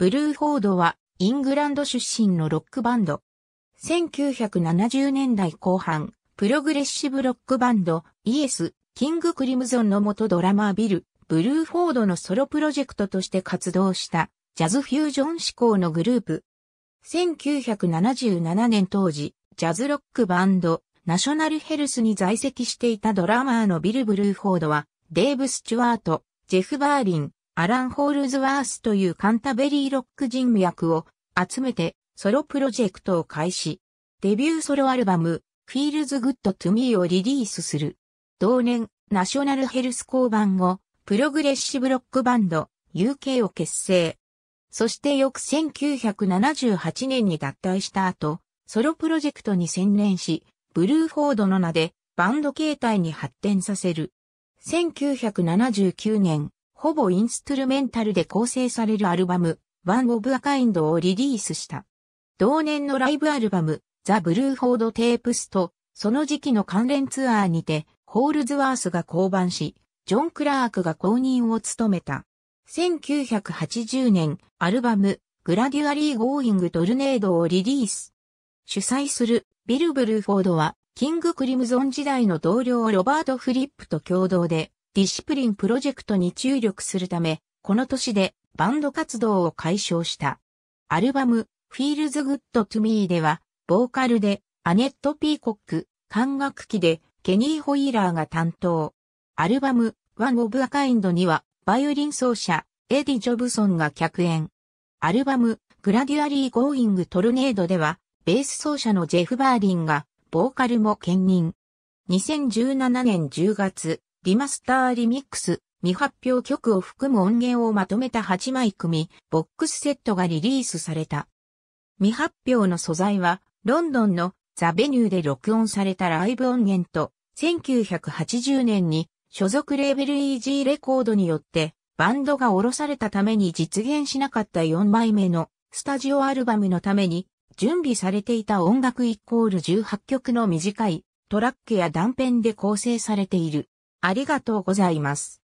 ブルーフォードはイングランド出身のロックバンド。1970年代後半、プログレッシブロックバンド、イエス、キングクリムゾンの元ドラマービル、ブルーフォードのソロプロジェクトとして活動したジャズフュージョン志向のグループ。1977年当時、ジャズロックバンド、ナショナルヘルスに在籍していたドラマーのビル・ブルーフォードは、デーブ・スチュワート、ジェフ・バーリン、アラン・ホールズワースというカンタベリーロック人脈を集めてソロプロジェクトを開始。デビューソロアルバム、Feels Good to Me をリリースする。同年、ナショナルヘルス交番後、プログレッシブロックバンド、UK を結成。そして翌1978年に脱退した後、ソロプロジェクトに専念し、ブルーフォードの名でバンド形態に発展させる。1979年、ほぼインストゥルメンタルで構成されるアルバム、ワン・オブ・ア・カインドをリリースした。同年のライブアルバム、ザ・ブルーフォード・テープスと、その時期の関連ツアーにて、ホールズワースが降板し、ジョン・クラークが公認を務めた。1980年、アルバム、グラデュアリー・ゴーイング・トルネードをリリース。主催する、ビル・ブルーフォードは、キング・クリムゾン時代の同僚ロバート・フリップと共同で、ディシプリンプロジェクトに注力するため、この年でバンド活動を解消した。アルバム、Feels Good to Me では、ボーカルでアネット・ピーコック、管楽器でケニー・ホイーラーが担当。アルバム、One of a Kind には、バイオリン奏者、エディ・ジョブソンが客演。アルバム、グラデュアリー・ゴーイング・トルネードでは、ベース奏者のジェフ・バーリンが、ボーカルも兼任。2017年10月、リマスターリミックス、未発表曲を含む音源をまとめた8枚組、ボックスセットがリリースされた。未発表の素材は、ロンドンのザ・ベニューで録音されたライブ音源と、1980年に所属レーベル EG レコードによってバンドが下ろされたために実現しなかった4枚目のスタジオアルバムのために準備されていた音楽イコール18曲の短いトラックや断片で構成されている。ありがとうございます。